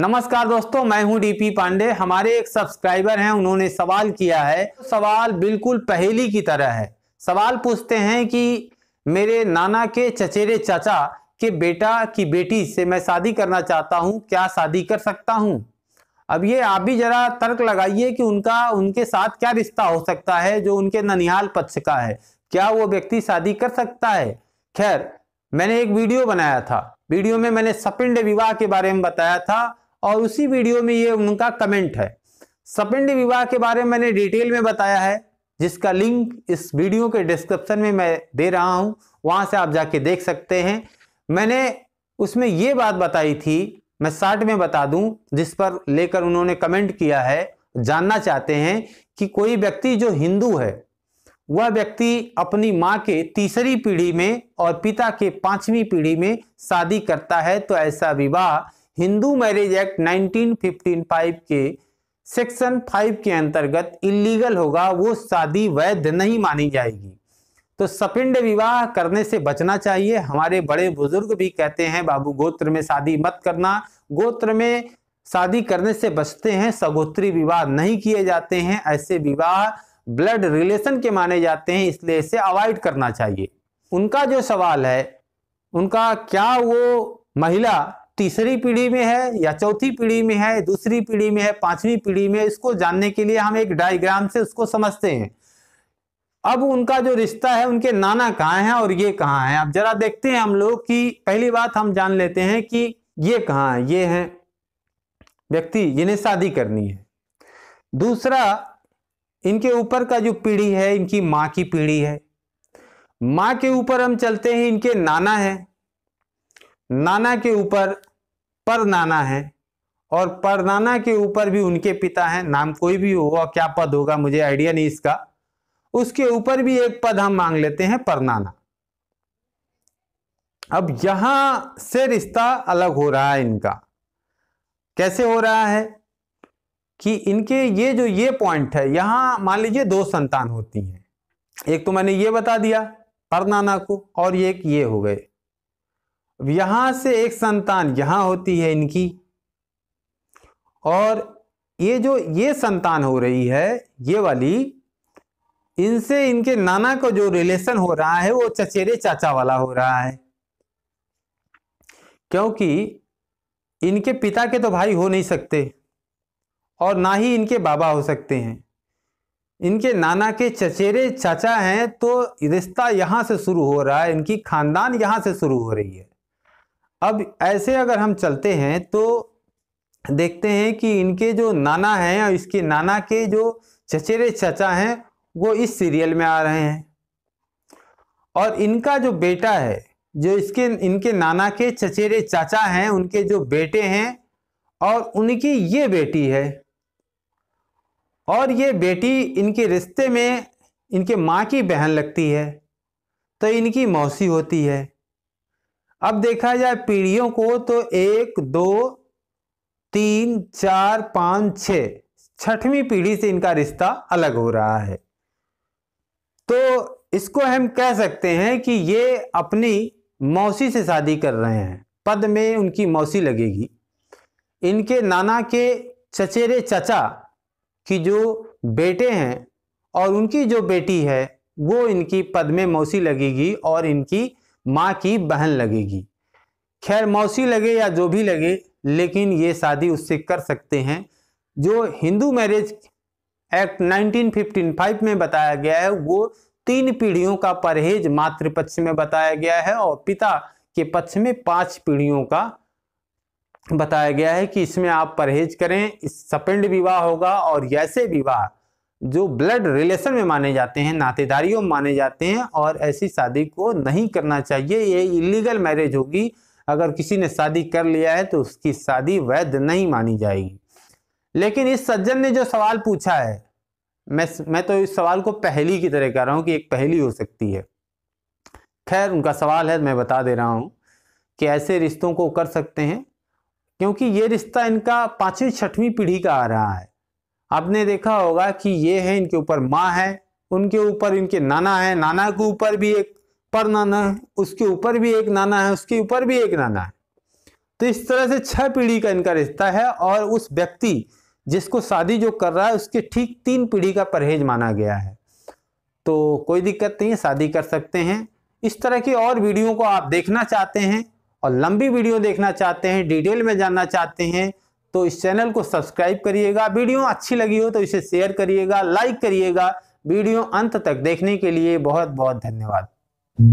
नमस्कार दोस्तों मैं हूं डीपी पांडे हमारे एक सब्सक्राइबर हैं उन्होंने सवाल किया है सवाल बिल्कुल पहेली की तरह है सवाल पूछते हैं कि मेरे नाना के चचेरे चाचा के बेटा की बेटी से मैं शादी करना चाहता हूं क्या शादी कर सकता हूं अब ये आप भी जरा तर्क लगाइए कि उनका उनके साथ क्या रिश्ता हो सकता है जो उनके ननिहाल पक्ष का है क्या वो व्यक्ति शादी कर सकता है खैर मैंने एक वीडियो बनाया था वीडियो में मैंने सपिंड विवाह के बारे में बताया था और उसी वीडियो में ये उनका कमेंट है सपिंड विवाह के बारे में मैंने डिटेल में बताया है जिसका लिंक इस वीडियो के डिस्क्रिप्शन में मैं दे रहा हूँ वहाँ से आप जाके देख सकते हैं मैंने उसमें ये बात बताई थी मैं शार्ट में बता दूं जिस पर लेकर उन्होंने कमेंट किया है जानना चाहते हैं कि कोई व्यक्ति जो हिंदू है वह व्यक्ति अपनी माँ के तीसरी पीढ़ी में और पिता के पांचवी पीढ़ी में शादी करता है तो ऐसा विवाह हिंदू मैरिज एक्ट 1955 के सेक्शन 5 के अंतर्गत इलीगल होगा वो शादी वैध नहीं मानी जाएगी तो सपिंड विवाह करने से बचना चाहिए हमारे बड़े बुजुर्ग भी कहते हैं बाबू गोत्र में शादी मत करना गोत्र में शादी करने से बचते हैं सगोत्री विवाह नहीं किए जाते हैं ऐसे विवाह ब्लड रिलेशन के माने जाते हैं इसलिए इसे अवॉइड करना चाहिए उनका जो सवाल है उनका क्या वो महिला तीसरी पीढ़ी में है या चौथी पीढ़ी में है दूसरी पीढ़ी में है पांचवी पीढ़ी में इसको जानने के लिए हम एक डायग्राम से उसको समझते हैं अब उनका जो रिश्ता है उनके नाना कहाँ हैं और ये कहाँ हैं अब जरा देखते हैं हम लोग कि पहली बात हम जान लेते हैं कि ये कहाँ है ये है व्यक्ति जिन्हें शादी करनी है दूसरा इनके ऊपर का जो पीढ़ी है इनकी माँ की पीढ़ी है माँ के ऊपर हम चलते हैं इनके नाना है नाना के ऊपर पर नाना है और पर नाना के ऊपर भी उनके पिता हैं नाम कोई भी होगा क्या पद होगा मुझे आइडिया नहीं इसका उसके ऊपर भी एक पद हम मांग लेते हैं पर नाना अब यहां से रिश्ता अलग हो रहा है इनका कैसे हो रहा है कि इनके ये जो ये पॉइंट है यहां मान लीजिए दो संतान होती हैं एक तो मैंने ये बता दिया पर नाना को और एक ये हो गए यहां से एक संतान यहां होती है इनकी और ये जो ये संतान हो रही है ये वाली इनसे इनके नाना का जो रिलेशन हो रहा है वो चचेरे चाचा वाला हो रहा है क्योंकि इनके पिता के तो भाई हो नहीं सकते और ना ही इनके बाबा हो सकते हैं इनके नाना के चचेरे चाचा हैं तो रिश्ता यहाँ से शुरू हो रहा है इनकी खानदान यहाँ से शुरू हो रही है अब ऐसे अगर हम चलते हैं तो देखते हैं कि इनके जो नाना हैं और इसके नाना के जो चचेरे चचा हैं वो इस सीरियल में आ रहे हैं और इनका जो बेटा है जो इसके इनके नाना के चचेरे चाचा हैं उनके जो बेटे हैं और उनकी ये बेटी है और ये बेटी इनके रिश्ते में इनके माँ की बहन लगती है तो इनकी मौसी होती है अब देखा जाए पीढ़ियों को तो एक दो तीन चार पाँच छ छठवीं पीढ़ी से इनका रिश्ता अलग हो रहा है तो इसको हम कह सकते हैं कि ये अपनी मौसी से शादी कर रहे हैं पद में उनकी मौसी लगेगी इनके नाना के चचेरे चचा की जो बेटे हैं और उनकी जो बेटी है वो इनकी पद में मौसी लगेगी और इनकी माँ की बहन लगेगी खैर मौसी लगे या जो भी लगे लेकिन ये शादी उससे कर सकते हैं जो हिंदू मैरिज एक्ट 1955 में बताया गया है वो तीन पीढ़ियों का परहेज मातृ पक्ष में बताया गया है और पिता के पक्ष में पांच पीढ़ियों का बताया गया है कि इसमें आप परहेज करें इस सपिंड विवाह होगा और ऐसे विवाह जो ब्लड रिलेशन में माने जाते हैं नातेदारियों में माने जाते हैं और ऐसी शादी को नहीं करना चाहिए ये इलीगल मैरिज होगी अगर किसी ने शादी कर लिया है तो उसकी शादी वैध नहीं मानी जाएगी लेकिन इस सज्जन ने जो सवाल पूछा है मैं मैं तो इस सवाल को पहली की तरह कह रहा हूँ कि एक पहली हो सकती है खैर उनका सवाल है मैं बता दे रहा हूँ कि ऐसे रिश्तों को कर सकते हैं क्योंकि ये रिश्ता इनका पाँचवीं छठवीं पीढ़ी का आ रहा है आपने देखा होगा कि ये है इनके ऊपर माँ है उनके ऊपर इनके नाना है नाना के ऊपर भी एक पर नाना है उसके ऊपर भी एक नाना है उसके ऊपर भी एक नाना है तो इस तरह से छह पीढ़ी का इनका रिश्ता है और उस व्यक्ति जिसको शादी जो कर रहा है उसके ठीक तीन पीढ़ी का परहेज माना गया है तो कोई दिक्कत नहीं है शादी कर सकते हैं इस तरह की और वीडियो को आप देखना चाहते हैं और लंबी वीडियो देखना चाहते हैं डिटेल में जानना चाहते हैं तो इस चैनल को सब्सक्राइब करिएगा वीडियो अच्छी लगी हो तो इसे शेयर करिएगा लाइक करिएगा वीडियो अंत तक देखने के लिए बहुत बहुत धन्यवाद